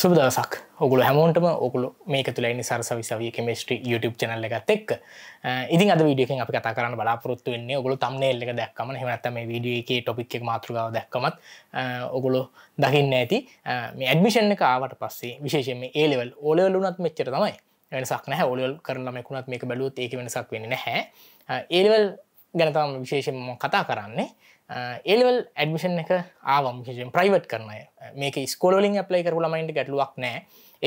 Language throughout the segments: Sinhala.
සුබ දවසක් ඔගුල හැමෝන්ටම ඔකුල මේක තුළයි සර සවිසවිය කෙමස්ට්‍රි YouTube චනල්ල එකත් එක් ඉදි අද විඩියක අපි කතා කරන්න බලාපොරොත්තු වෙන්නේ ඔගුල තම්න්නේ එල්ලක දැක්කම හෙමනත්ත මේ විඩිය එක ටොපික් එක මාතෘගාව දැක්කමත් ඔගුලු දකින්න ඇති මේ ඇඩමිෂන් එක ආවට පස්සේ විශේෂෙන් මේ ඒලෙවල් ඕලවලුනත් මෙච්චර තමයි වෙනසක් නැහැ ඔලල් කරනමකුණත් මේක බැලූත් ඒක වෙනසක් වෙන නැහැ ඒලවල් ගැනතම විශේෂම කතා කරන්නේ ඒලවල් ඇඩමිෂන් එක ආවම් කිසිම් ප්‍රයිවට් කරනය මේක ස්කෝලින් ප්ලයි කරුලමයිට ගැටලුවක් නෑ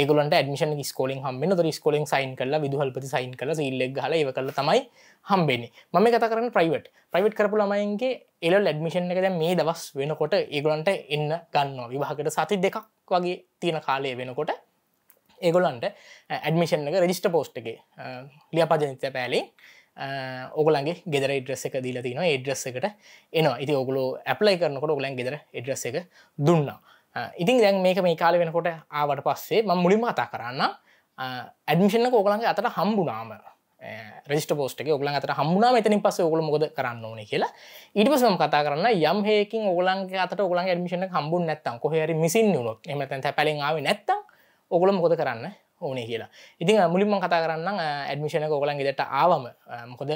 ඒගලන්ට ඇඩමිෂන් ස්කෝලින් හම්බෙන ොර ස්කෝලින් සයින් කල විදුහල්පති සයින් කල ඉල්ලෙක් හල ඒ කල තමයි හම්බෙන්නේ මම කත කරන ප්‍රයිවට් ප්‍රයිවට් කරපු ළමයින්ගේ එලල් ඇඩමිෂන් එකද මේ දවස් වෙනකොට ඒගොලන්ට එන්න ගන්න විවාහකට සති දෙකක් වගේ තියෙන කාලය වෙනකොට ඒගොලන්ට ඇඩමිෂන් එක රජිස්ට පෝස්්ටගේ ලියපජනිත පෑලේ ඔගලන්ගේ ගෙදර ඉඩ්‍රෙස් එක දීලා තින ඒඩ්‍රෙස් එකට එනවා ඉති ඔගුලු ඇප්ලයි කරනකොට ඔගලන් ගෙදර එඩ්‍රෙස් එක දුන්නා ඉතින් දැන් මේක මේ කාල වෙනකොට ආවට පස්සේ ම මුලින්ම අතා කරන්න ඇඩමිෂන කෝගලන්ගේ අතට හම්බුනාම රෙස්ට පෝස්ට ඔගලන් අතට හම්බුනා මෙතනින් පස ඔගල මොද කරන්න ඕන කියලා ඉටපසම කතා කරන්න යම් හේකින් ඔගලන්ගේ අතට ඔගලන් ඇඩමිෂන හම්බු නැත්තම් කොහරි මිසින් නුනොත් එමතැන් පැලිාව නැත්තම් ඔගල මොද කරන්න ඕනේ කියලා ඉතින් මුලින්ම කතා කරන්න ඇඩමිෂණ කෝලන් ගෙට ආවම මොකද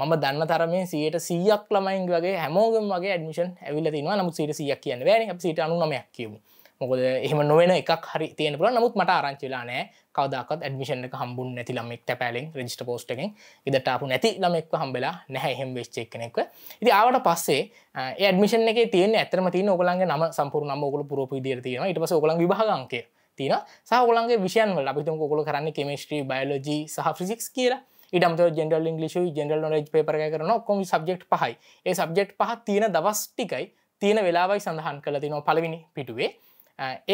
මම දන්න තරමේ සියට සියක් ළමයින් වගේ හැමෝගම වගේ ඇඩමිෂන් ඇවිල තිනවා නමුත් සිට සියක් කියන්න වැ සිට අනුනමයක් කියමු මොකද එහම නොවෙන එකක් හරි තියෙන පුල නමුත් මට ආරංචිලා නෑ කවදක්ත් ඇඩමිෂන් එක හම්බුන් නැති ළමෙක් පැලින් රජිට පෝස්ටකින් ඉදටාපු නැති ළමෙක් හම්බෙලා නැහැ එහෙම වෙච්චක් කනෙක්ව ඉති ආවට පස්සේ ඇඩමිෂන් එක තිය ඇතම ති ඔගලන්ගේ නම සම්පූර්ණම ඔගල පුරපු දිර තියෙන ඉට පස ඔගලන් විභාගන්ගේ තින සහගලන්ගේ විෂයන් වල අපිතු කොල කරන්න කෙමිස්ට්‍රී බයලෝජී සහ ෆිසික්ස් කියලා ඉඩම්ත general English general knowledge paper කරන කොම සබ්ෙක්් පහයි ඒ සබ්ෙක්් පහ තියෙන දවස් ටිකයි තියෙන වෙලාවයි සඳහන් කළ තිනො පලවිනි පිටුවේ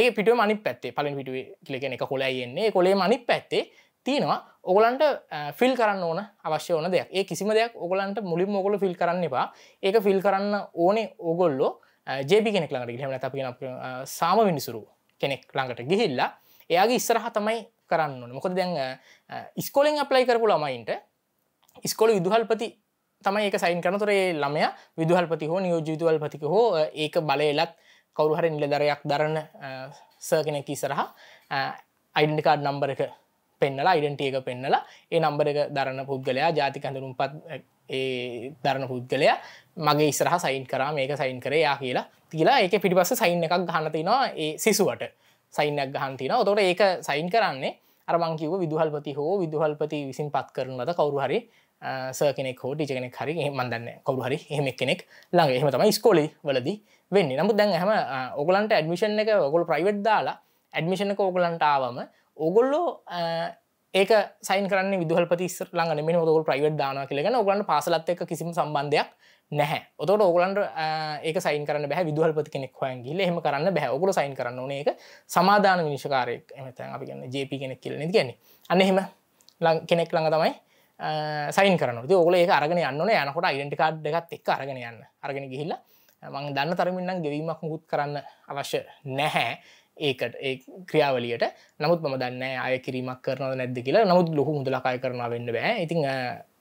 ඒ පිට මනි පැත්තේ පලින් පිටුවේ කලගෙන එක කොලයියෙන්නේ කොලේ මනි පැත්තේ තියෙනවා ඔගලන්ට ෆිල් කරන්න ඕන අවශ්‍ය ඕන දෙයක් ඒ කිසිම දෙයක් ඔගලන්ට මුලින් ඔගොල ෆිල් කරන්න එපා ඒක ෆිල් කරන්න ඕනේ ඕගොල්ලෝ ජේබි කෙනෙක් ළඟට හෙමන අපි සාම විනිසුරුව කෙනෙක් ළඟට ගිහිල්ලා එයාගේ ඉස්සරහ තමයි කරන්න මොකද දැන් ඉස්කොලෙන් අප්ලයි කරපු ළමයින්ට ඉස්කොල විදුහල්පති තමයි එක සයින් කරනතුරේ ළමය විදුහල්පති හෝ නියෝ ජීතුවල්පතික හෝ ඒක බලලත් කවරුහර නිලදරයක් දරන්න සර් කෙනෙක් ඉසරහ අයිඩිකාඩ් නම්බර එක පෙන්නලා අයිඩන්ටිය එක පෙන්නලා ඒ නම්බර එක දරන්න පුද්ගලයා ජාති කඳරුම් පත් ඒ දරණ පුද්ගලයා මගේ ඉස්රහ සයින් කරා මේක සයින් කරයා කියලා තිලා ඒක පිටිබස්ස සයින් එකක් ගහනතිනවා ඒ සිසුවට සයින්නක් ගහන්තින තොට ඒක සයින් කරන්නේ අරමංකිව විදුහල්පති හෝ විදුහල්පති විසින් පත් කරනලද කවරු හරි සර්කනෙක් හෝ ටිචකෙන හරි මදන්න කවරු හරි හෙම කෙනෙක් ළඟ එහම තම ස්කෝලි වලදි වෙන්න නමුත් දැන් හම ඔගලන්ට ඇඩමිෂන් එක ඔගොල් ප්‍රයිවට් දාලා ඇඩමිෂණ කෝගලන්ට ආවම ඕගොල්ලෝ ඒක සයින් කරන්න විදුහල්පති ළඟ මෙ ඔකොල් ප්‍රයිවට් දාන කියලගෙන ඔගලන්ට පාසලත් එක කිසිම සම්බන්ධයක් නැහැ ඔතට ඔගලන්ට ඒක සයින් කරන්න බැහ විදුහල්පති කෙනෙක් හොයන්ගේ හෙම කරන්න බැහ ඔගොල සයින් කරන්න ඕන එක සමාධාන විනිශකාරයක් එමත අපි ගන්න ජප කෙනෙක් කියලන ගැන අන්න එහෙම කෙනෙක් ළඟ තමයි සයින් කරන ඔගල ඒ අරගෙන යන්න යනකොට අයිඩටි කාඩ් එකත් එක් අරගෙන යන්න අරගෙන ගිහිල්ලා මං දන්න තරමින්නම් ගෙවීමක් මුත් කරන්න අවශ්‍ය නැහැ ඒකට ඒ ක්‍රියාවලියට නමුත් ම දන්න අය කිරීමක් කරන නැද කියලා නමුත් ලොහු මුදලකාය කරන වෙන්න බෑ ඉතින්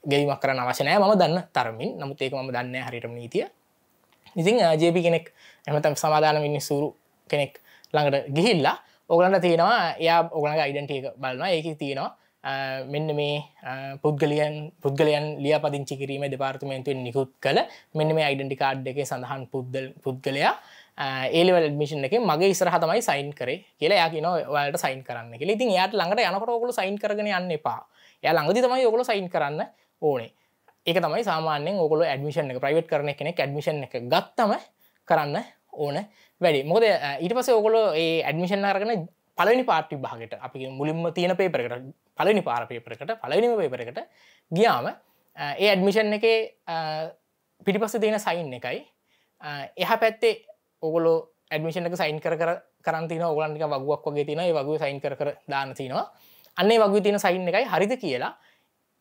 ගෙවිමක් කරන අවශනය ම දන්න තරමින් නමුත් ඒක ම දන්න හරිටම නීතිය ඉතින් ජේපි කෙනෙක් එමතම් සමාධාන වෙන්න සූරු කෙනෙක් ළඟට ගිහිල්ලා ඔගලන්ට තියෙනවා එයා ඔගලඟ අයිඩන්ටියක බලන්න ඒක තියෙනවා මෙන්න මේ පුද්ගලියන් පුද්ගලයන් ලියපදිංචි කිරීම දෙපාර්තමේන්තුවෙන් නිකුත් කළ මෙන්න මේ අයිඩන්ටි කාඩ් එක සඳහන් පුද්ගලයා ඒලවල් මිෂන් එක මගේ ඉස්රහ තමයි සයින් කරේ කියලා යා කියන ඔයාලට සයින් කරන්න කියලා ඉතින් යාට ළඟට යනකොට ඔකුළු සයින් කරගෙන යන්න එපා යා ළඟදි තමයි ඔකුළු සයින් කරන්න ඕනේ ඒක තමයි සාමාන්‍යෙන් ඔකුළු ඇඩමිෂන් එක ප්‍රයිවට් කරන කෙනෙක් ඇඩමිෂන් එක ගත්තම කරන්න ඕන වැඩි මොකද ඊට පස ඔකොල ඒ ඇඩමිෂන් අරගෙන පලනි පාටි භාගට අපි මුලින්ම තියෙන පේපරකට පලනි පාරපේපරකට පලනිම පේපරකට ගියාම ඒ ඇඩමිෂන් එක පිටිපස්ස තියෙන සයින් එකයි එහ පැත්තේ ඔගොල ඇඩමිෂනක සයින් කර කරන්තින ඔගලන්ටික වගුවක් වගේ තින වගු සයින් කර දාන තිනවා අන්නේ වගේ තින සයින් එකයි හරිද කියලා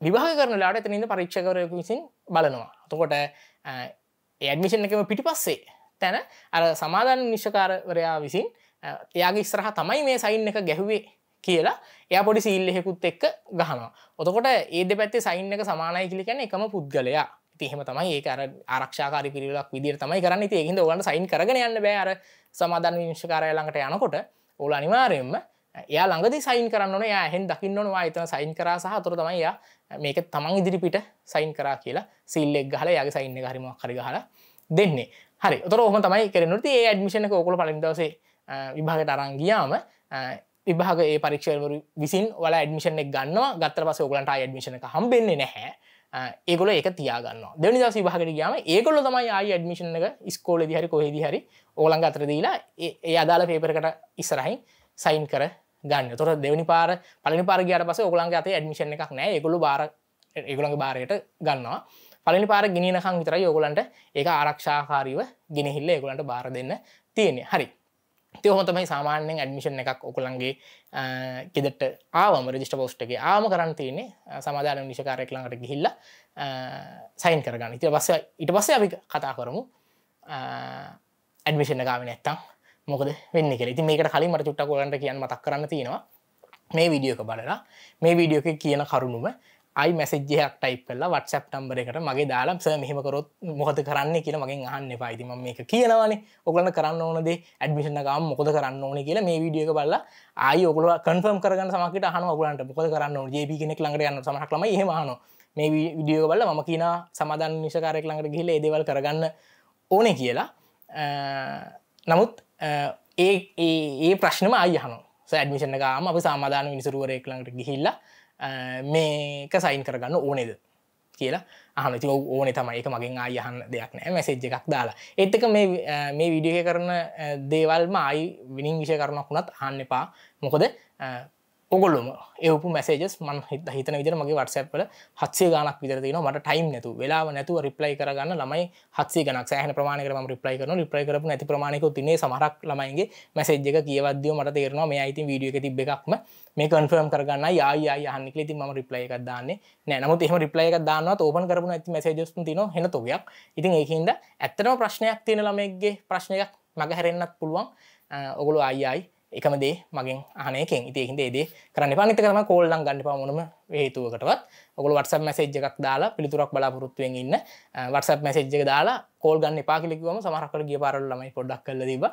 විවාහ කරනලාට එතනද පරීක්ෂකරයක විසින් බලනවා තකොට ඇඩමිෂන් එකම පිටි පස්සේ තැන අර සමාධන නිශ්කාරවරයා විසින් එයාගේ ස්රහ තමයි මේ සයින් එක ගැහුවේ කියලා එය පොඩි සීල්ලෙකුත් එක්ක ගහනවා ඔතකොට ඒ දෙ පැත්තේ සයින් එක සමානයි කිලිකැන එකම පුද්ගලයා එහෙම තමයි ඒ අර ආරක්ෂාකාර පිරිලක් විදිර තමයි කරන්න ති හිද ඔලන්න සයින් කරග යන්න බෑර සමාධන් විංශකාරය ළඟට යනකොට ඕල අනිවාරයෙන්ම එයා ළඟද සයින් කරන්න යහෙන් දකින්නනවා අතන සයින් කරා සහ තොර තමයිය මේක තමන් ඉදිරිපිට සයින් කරා කියලා සිල්ලෙක් හල යගේ සයින්න හරිම කරගහල දෙන්නේ හරි තොර හම තමයි කරනට ඒ ඇඩමිෂණ කෝකල පලින්දවසේ විභාගට අරංගියාම විභාග ඒ පරික්ෂවරු විසින් වල ඇඩමිෂණෙක් ගන්නවා ගත්තර පස ඔගලන්ට ඇඩමිෂණ හම්බෙන්නේ නැහැ ඒගොල එක තියාගන්න දෙනි දස විභාගට ගයාම ඒගොල තමයි ආයි අඩමිෂන් එක ස්කෝල දිහරි කොහෙද හරි ඕලංග අතර දීලා ඒ අදාළ පේපරකට ඉස්සරහින් සයින් කර ගන්න තොර දෙවනි පාර පලනි පාරගයාට පස ඔගලන් අතේ ඇඩමිෂන් එකක් නෑ ඒගොලු බාර ඒගොළඟ බාරයට ගන්නවා පලනි පාර ගිනිනකං විතර යෝගලන්ට ඒ ආරක්ෂාකාරීව ගෙනහිල්ල ඒගොලන්ට බාර දෙන්න තියෙනෙ හරි තියහොම තමයි සාමාන්‍යෙන් ඇඩමිෂන් එකක් ඔකුළන්ගේ කෙදට ආවම රජිට පෝස්්ටගේ ආම කරන්තියන්නේ සමාධාන නිශකාරයක් ළඟට ගිහිල්ල සයින් කරගන්න ඉති පස්ස ඉට පස්ස අපි කතා කරමු ඇඩමිෂන් ගාව නැත්තම් මොකද වෙන්න කෙ ති මේකට කලින් මට චුට්ට කොලට කියන්න මතක් කරන්න තියෙනවා මේ විඩියෝක බලලා මේ විඩියෝක කියන කරුණුම අයි මැසිජයක් ටයි කල්ලා වටසප් නම්බර එකට මගේ දාලම් ස මෙහමකරොත් මොකද කරන්න කියල මගේ අහන්න පායිතිම මේක කියනවනේ ඔගලන්න කරන්න ඕනද ඇඩමිෂනකම් මොකද කරන්න ඕන කියලා මේ විඩියක බල්ල ආය ඔගල කන්ෆර්ම් කරගන්න සමකට හන ඔගලන්ට මොකද කරන්න ජේප කෙනෙක් ළඟට යන්න සමහක්ලම හෙමහන මේ විඩියෝ බල ම කියන සමාධන් නිශකාරයක් ළඟට ගිහිල ඒදවල් කරගන්න ඕන කියලා නමුත් ඒ ඒ ප්‍රශ්නම අයහන සඇඩමිෂනකම අප සාමාධාන විනිසරුවරෙක් ළඟට ගිහිල්ලා මේක සයින් කරගන්න ඕනෙද කියලා අහනති ඕන තමයි එක මගින් ආයහන් දෙයක් නෑ මැසේජ් එකක් දාලා එත්තක මේ විඩිය කරන දේවල්ම අයි විනිං විෂය කරුණක් වුණත් හන්න එපා මොකද ඔගොල්ලොම ඒපු මැසේජස් මන් හිත හිතන විදිර මගේ වටසැප්ල හත්සේ ගනක් විදරදින මට ටයිම් නැතු වෙලා නැතුව රිප්ලයි කරගන්න ළමයි හත්සේ ගනක් සෑහන ප්‍රමාණකරම රිප්ලයි කරන රිප්ලයි කරපු නැති ප්‍රමාණක තිනේ සමහක් ළමයිගේ මැසේජ් එක කියවදදිය මට තේරනවා මේ අයිති වීඩියෝ එක තිබ එකක්ම මේ කන්ෆර්ම් කරගන්න යා යහනිකල ති ම රිප්ලයි එකක් දාන්නේ නෑනමුත් එහම රිප්ලයි එකක් දාන්නත් ඕපන් කරපු ඇති මැසේජස් තින හෙනතුවයක් ඉතින් ඒහින්ද ඇත්තනම ප්‍රශ්නයක් තියෙන ළමයගේ ප්‍රශ්නයක් මගහැරෙන්න්නත් පුළුවන් ඔගොලු අයියි එකමදේ මගින් අනයකෙන් ඉතින් දේදේ කරන්න පානිත කරම කෝල්ලන් ගන්න පාමනම හේතුවකටවත් ඔකල වටසප මැසේජ් එකක් දාලා පිළිතුරක් බලාපොරොත්තුවෙන් ඉන්න වටසප මැසේජ් එක දාලා කෝල් ගන්න පාකිලිකවම සමහරකට ගිය පාරල්ලමයි පොඩක් කල දීබ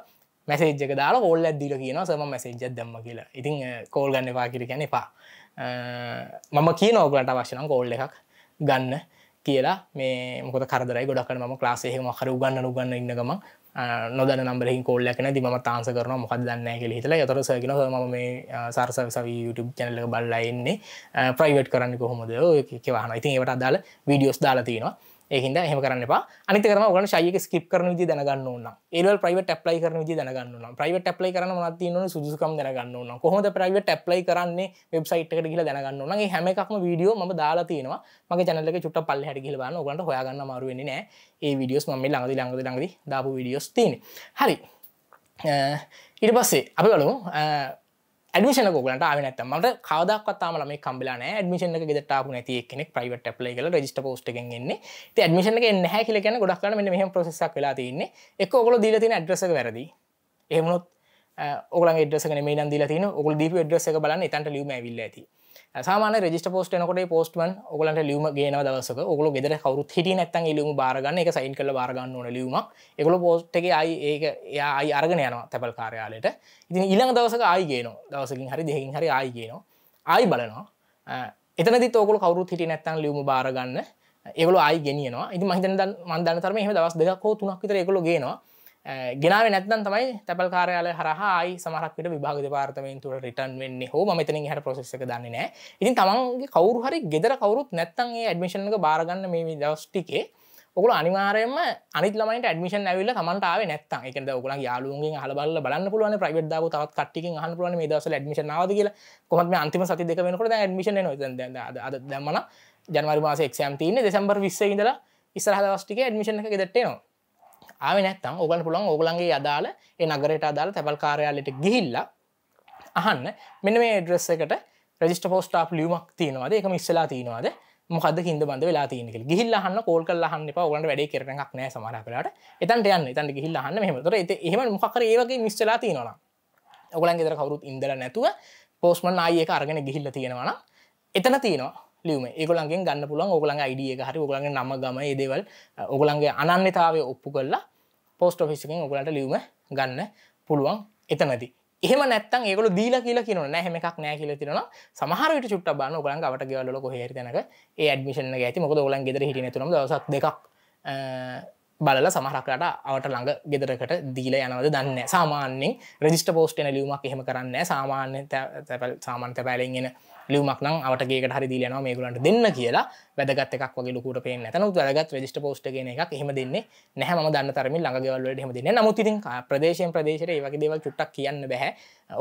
මැසේජ් එක දාලා ඕල් ඇදදිල කියන සම මැසේජ් දම්ම කියලා ඉතින් කෝල් ගන්න පාකිලි ගැන එපා මම කිය නෝගලට අවශ්‍යන කෝල්ල එකක් ගන්න කියලා මේ මොක කරදරයි ගොඩක් ම ලාසේ මහර උගන්න උගන්න ඉන්නගම නොද නම්බර කෝල්ලකන දිම තාන්ස කරන මොහක් දන්න කෙ හිතල තර සගෙන ම මේ සර්සස YouTube චැනල බල්ලයින්නේ ප්‍රයිවට් කරන්න කොහොමද කියවාහන ඉතින් ඒට අදාල වීඩියෝස් දාලා තියෙනවා ඒහිද හම කරන්න අනිතරම ගන ශයක ස්කිප් කරන විදි දැනගන්න න ඒවල් ප්‍රයිවට ප්ලයි කරන විදි දැනගන්න ප්‍රයිවට ප්ලයි කරන ති න සුදුකම් දැනගන්න කොහොද ප්‍රයිවට ප්ලයි කරන්නේ වෙබ්සයිට් එකට කියලා දැනගන්න න හැම එකක්ම වීඩියෝ ම දාලා තියෙනවා මගේ චැනලක චුට්ට පල් හැට කියලබන්න ගට හොයාගන්න මාරුවෙන්නේ නෑ ඒ විඩියෝස් ම ලඟද ලඟද ලඟද දාපු විඩියෝස් තින හරි ඉට පස්සේ අපි බලමු ඇඩමිෂන ගොලට නත මට කවදක්වත්තාම මේ කම්බලාන ඇඩමිෂන ගෙටාපු නැති කෙනෙක් ප්‍රයිවට ටප්ලේ කල රජිට පෝස්ට ගන්නේ ඇඩමිෂන නැහැ කියල කියන ගොඩක්න මෙහම ප්‍රසෙක් වෙලා තින්නේ එක ඔගොල දීල තින ඇඩ්‍රස වැරදි එහමුණොත් ඔගල ෙඩස මේ දීල තින ඔගල දීප ඩ්‍රස බලන්න තන්ට ලියම ඇවිල්ල ඇති සාමාන රෙජිට පෝස්ට නකොට පෝස්ටමන් ඔගලන්ට ලියම ගේන දවසක ඔගල ගෙදර කවරු හිට නැත්තන් ලියම බාරගන්න එක සයින් කළ බාරගන්න ඕන ලියීම එකල පෝස්්ටගේ අයි ඒක එයා අයි අරගෙන යනවා තැපල් කාරයාලට ඉතින් ඉළඟ දවසක අයිගේන දවසකින් හරි දෙකින් හරි අයිගේනවා අයි බලනවා එතනදි තෝකල කවරු හිට නැත්තන් ලියම බාරගන්න ඒගල අයි ගෙනවා ඉති මහිතන් මන්දනතරම එහම දවස් දෙකක් හෝ තුනක් විතර එකකල ගේනවා ගෙනාව නැත්නම් තමයි තැපල් කාරයාල හරහායි සමහක්කට විභාග පාර්තමේන්තුවට රිටන් වෙන්න හෝ මෙතන හට පොසෙක දන්නේ නෑ ඉතින් තමන්ගේ කවරු හරි ගෙදර කවරුත් නැත්තන්ගේ ඇඩමිෂන්ක බාරගන්න මේ දවස්ටිකේ ඔකුල අනිවාරයම අනිලමට ඩමිෂන් ඇවිල මටාව නැත්ත එක ගල යාලුන්ගේ හලබල බලන්න පුළුවන් ප්‍රයිවට් දාව තවත් කට්ටිකින් අහන් පුලන මේ දවස ඩමිෂන් නාවද කියලා කොහොම අන්තිම සති දෙක වෙනකොට ඩමිෂන් අද දැමන ජනවරි මාස එක්ෂෑම් තියන්නේ දෙසම්බර් විස්ස ඉඳලා ඉස්සරහ දවස්ටික ඩමිෂන් එක ගෙදටේනවා ආව නැත්තම් ඔගලන් පුළන් ඔගලන්ගේ අදාල ඒ නගරයට අදාළ තැබල් කාරයාලට ගිහිල්ලා අහන්න මෙන මේ ඩ්‍රෙස් එකට රජිස්ට පෝස්ටා් ලියුමක් තියෙනවාද එක ඉස්සලා තියෙනවාද මොකද හිද බඳ වෙලා තියනෙක ගිහිල් හන්න කෝල් කල් හන්න පවලට වැඩ කරනක් නෑ සමර කලට එතන්ට යන්න තන්ට ගිහිල් හන්න මෙමතර එහම මොකර ඒවගේ මිස්සලා තියෙනවා ඔගලන් ගෙදර කවරුත් ඉදල නැතුව පෝස්මන් ආයක අරගෙන ගිහිල්ල තියෙනවන එතන තියෙනවා ලියම ඒකොළන්ගේ ගන්න පුළන් ඔගලන් අයිඩිය එක හරි ඔගලන්ගේ නම ගම ඒදවල් ඔගලන්ගේ අනන්‍යතාවය ඔප්පු කරලා පෝස්ට ෆිස්කින් ඔගලට ලියම ගන්න පුළුවන් එතනති එහම නැත්තන් ඒකල දීල කියලා කියන නැහම එකක් නෑ කියල තිරන සමහරට චුට්ට බාන ගලන් අට ගවල්ලො හේරිතනක ඒ ඩමිෂන ඇති මොක ඔලන් ගෙදර හිටනතුන දසක් දෙකක් බලල සමහරකට අවට ළඟ ගෙදරකට දීල යනවද දන්න සාමාන්‍යෙන් රෙජිස්ට පෝස්ටන ලියුමක් එහෙම කරන්න සාමාන්‍ය සාමන්ත පැලෙන්ගෙන ලියමක් නම් අටගේකට හරි දීලන මේගලන්ට දෙන්න කියලා වැදගත් එකක් වගේ ලොකුට පේ තන වැදගත් රෙජිට පෝස්ට ගෙන එකක් එහෙම දෙන්නේ නැහම දන්න තරම ළඟවලට හම දෙන්න නමුතිති ප්‍රදේශයෙන් ප්‍රදේශයට වගේ දේවල් චුට්ටක් කියන්න බැහැ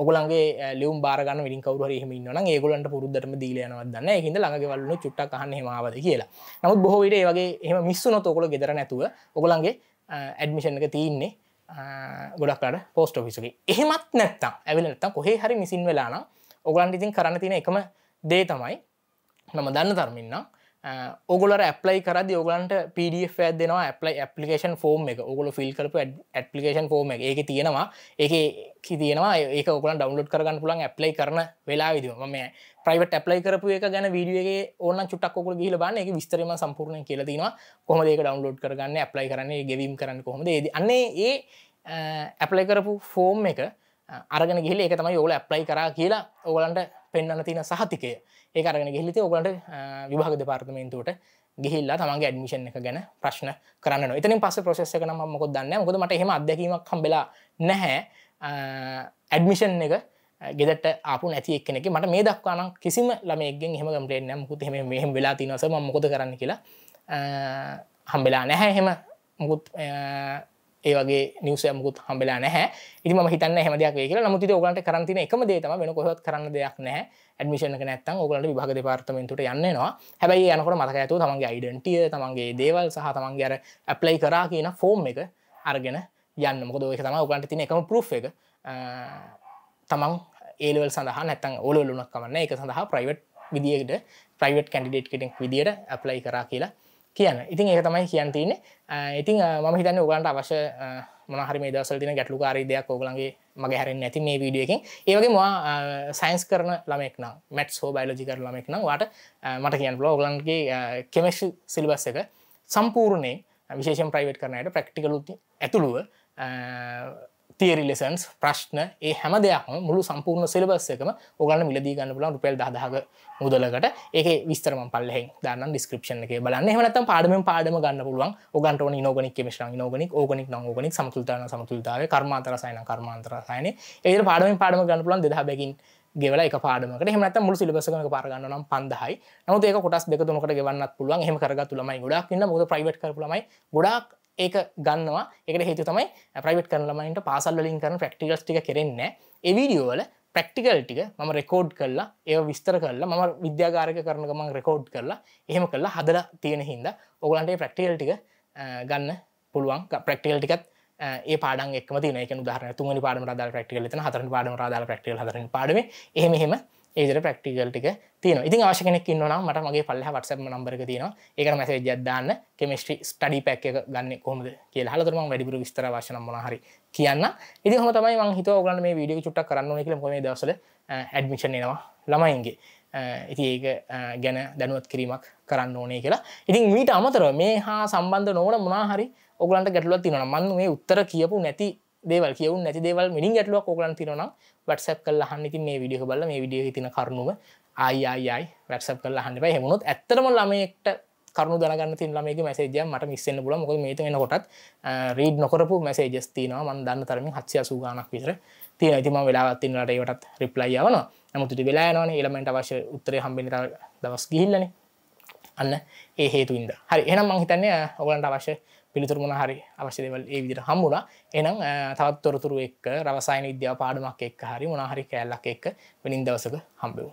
ඔගුලන්ගේ ලියම් බාරගන්න විින් කවර හමන්න ඒගලන්ට පුරුද්දරම දීලයනවදන්න හිද ළඟවලන චුට්ටක් හන්න හමවද කියලා නමුත් බොහෝවිට වගේ එහම මිස්සුන තොකොල ගෙදර නැතුව ඔග ඕගොලන්ගේ ඇඩමිෂන් එක තියන්නේ ගොඩක්ට පෝස්ට ෆිසගේ එහෙමත් නැත්තම් ඇවිල නැත්තම් කොහේ හරි මිසින් වෙලාන ඔගලන් ඉතින් කරන්න තින එකම දේ තමයි මම දන්න ධර්මින්නම් ඔගොලර ඇප්ලයි කරදි ඔගලන්ට පඩF ඇත් දෙෙනවා ඇප්ලයි ඇපලිකේන් ෆෝර්ම් එක ඔගොල ෆිල් කරපු ඇපලිකේන් ෆෝර්ම් එක ඒක තියෙනවා ඒක තියෙනවා ඒක ඔගල ඩවන්ලඩ් කරගන්න පුලන් ඇප්ලයි කරන වෙලා විදිම මේ ප්‍රයිවට ඇප්ලයි කරපු එක ගැන වීඩියගේ ඕන්න චුටක්කොල ගිල බන්න එක විස්තරම සම්පූර්ණ කියලතිනවා කොහම ඒක ඩවන්ලෝඩ් කරගන්න ඇප්ලයි කරන්නේ ගෙවීම් කරන්න කොහොමද ද අන්නේ ඒ ඇප්ලයි කරපු ෆෝම් එක අරගෙන ගිහිල එක තමයි ඔල ඇප්ලයි කරා කියලා ඔගලන්ට පෙන්න්න තින සහතිකය ඒ අරගෙන ගෙහිලිත ඔගලට විභාග දෙපාර්තමේන්තුවට ගිහිල්ලා තමන්ගේ ඇඩමිෂන් එක ගැන ප්‍රශ්න කරන්න එතන පස ප්‍රසෙස කන මොක දන්න ගොද මට හෙම අදැකීමක් හම්බෙලා නැහැ ඇඩමිෂන් එක ගෙදට අප නැති එක්නෙ මට මේ දක්වාන කිසිම ළමයගෙන් හෙම ගම්ටේන මුකුත් හෙම මෙහම වෙලා තිනස මොකොද කරන්න කියලා හම්බෙලා නැහැ හෙම මුකුත් ඒවගේ නිවසයමකුත් හම්බලා නැහැ ඉතිම හිතන්න හැම දෙයක් කියලා නමුත් ඔගලන්ට කරන්තින එකම දේ තම වෙන කොහොත් කරන්න දෙයක් නැහැ ඇඩ්මිෂන් එක නැත්තම් ඔයගලන්ට විභාග දෙපාර්තමේන්තුවට යන්නනවා හැබැයි යනකොට මතක ඇතුව තමන්ගේ අයිඩෙන්ටිය තමන්ගේ දේවල් සහ තමන්ගේ අර ඇප්ලයි කරා කියන ෆෝම් එක අරගෙන යන්න මොකද ඒක තම ඔයගලන්ට තියෙන එකම ප්‍රූෆ් එක තමන් ඒලවල් සඳහා නැත්තම් ඕලවලුණක් කමන්න ඒක සඳහා ප්‍රයිවට් විදිියකට ප්‍රයිවට් කැඩිඩේට් කෙටෙක් විදිට ඇප්ලයි කරා කියලා කියන ඉතින් ඒ තමයි කියන් තියන්නේ ඉතින් ම හිතන්න ඔගලන්ට අවශ්‍ය මහරි මේ දවසල් තින ගැටලු කාරි දෙයක් ඔගලන්ගේ මගේ හැරෙන් නැති මේ වීඩියකින් ඒවගේ මවා සයින්ස් කරන ළමෙක්න මැට් හෝ බයිලජි කර ළමෙක්න වට මට කියන්න බල ඔගලන්ගේ කෙමෙක්ෂ සිල්බස් එක සම්පූර්ණය විශේෂ ප්‍රයිවට් කරනයට ප්‍රක්ටිකලු ඇතුළුව තේරිලෙසන්ස් ප්‍රශ්න ඒ හැම දෙයක් මුළු සම්පූර්ණ සිලබස් එකම ඔගන්න මිලදී ගන්න පුලන් රුපෙල් දහක මුදලකට ඒක විස්තරම පල්ලෙ දන්න ඩිස්ක්‍රපෂන එක බලන්න හමනත්තම් පාඩම පාඩම ගන්න පුළුවන් ඔගන්ට ඕන නෝගනික් මිශ්‍රන් නෝගනික් ඕගනික් නෝගනික් සමතුල්තාන සමතුල්තාව කර්මාන්තරසයන කර්මාන්තරසයන ඒ පාඩම පාඩම ගන්න පුලන් දෙදහ බැකින් ගෙවල එක පාඩමකට හමත මුළු සිලබසක පාරගන්න නම් පන්දහයි නමුත් ඒක කොටස් දෙක තුනකට ගෙවන්නත් පුළුවන් හෙම කරග තුළමයි ගොඩක් ඉන්න මුද ප්‍රයිවට් කරලමයි ගොඩක් ඒක ගන්නවා එකට හේතු තමයි ප්‍රයිවට් කරනලමයින්ට පාසල්ලින් කරන ප්‍රක්ටිකල්ස් ටික කරෙන්න එවිඩියෝවල ප්‍රක්ටිකල් ටික ම රෙකෝඩ් කරලා ඒ විස්තර කරලා ම විද්‍යාගාරක කරන ගමන් රෙකෝඩ් කරලා එහෙම කරලා හදලා තියෙන හින්ද ඔගලන්ට ප්‍රක්ටිකල් ටික ගන්න පුළුවන් ප්‍රක්ටිකල් ටිකත් ඒ පාඩ ක් ද න දාර තුම පාඩම රදා ප්‍රක්ටිකල හතර පාඩම රදාල ප්‍රක්ටිකල් හදර පාඩම එහෙම ඒදර ප්‍රක්ටිකල්ටික තියන ඉති ආශකනෙක් න්න මට මගේ පල්ල වටසම නම්බරක තියන ඒක මැසේ ජදදාන්න කෙමිස්ට්‍රි ස්ටඩි පැක් එක ගන්න කොමද කියලා හලතුරම වැඩිපුර විස්තර වශන මොහරි කියන්න ඉදි හොම තමයි මං හිත ගන්න මේ විඩිය චුට්ට කරන්න කියල කොම දවසල ඇඩමිෂන් එනවා ළමයින්ගේ ඉති ඒක ගැන දැනුවත් කිරීමක් කරන්න ඕනේ කියලා ඉතින් මීට අමතර මේ හා සම්බන්ධ නොවන මොනාහරි ඔගලන්ට ගැටලුවත් තින මන් මේ උත්තර කියපු නැති දේවල් කියව නැති දේවල් මිනිින් ගැටලුවක් ඕගලන් තිරන වැටසැප් කල් හන්න ඉතින් මේ විඩිය බල මේ විඩිය තින කරුණුව අයියි වැටසැප් කල් හන්න පයි හෙමුණොත් ඇත්තරම ළමෙක්ට කරුණු දරගන්න තින් ළමගේ මැසේජය මට මිස්සන්න පුල මොක මේත වෙනකොටත් රීඩ් නොකරපු මැසේජස් තිනවා මන් දන්න තරමින් හත්සය සූගානක් විතර තියෙන ඇතිම වෙලාවත්තින් රටයටත් රිප්ලයි යවන නමුතුට වෙලා යනවන එලමට අවශ්‍ය උත්තරය හම්බිනිට දවස් ගිහිල්ලන අන්න ඒ හේතුන්ද හරි එනම් මංහිතන්නේ ඔගලන්ට අවශ්‍ය පිළිතුරමන හරි අවශ්‍යදවල් ඒ විදිර හම්බුණ එනම් තවත් තොරතුරු එක් රවසායන විද්‍යා පාඩමක් එක් හරි මොනහරි කෑල්ලක් එක් වෙනින් දවසක හම්බවූ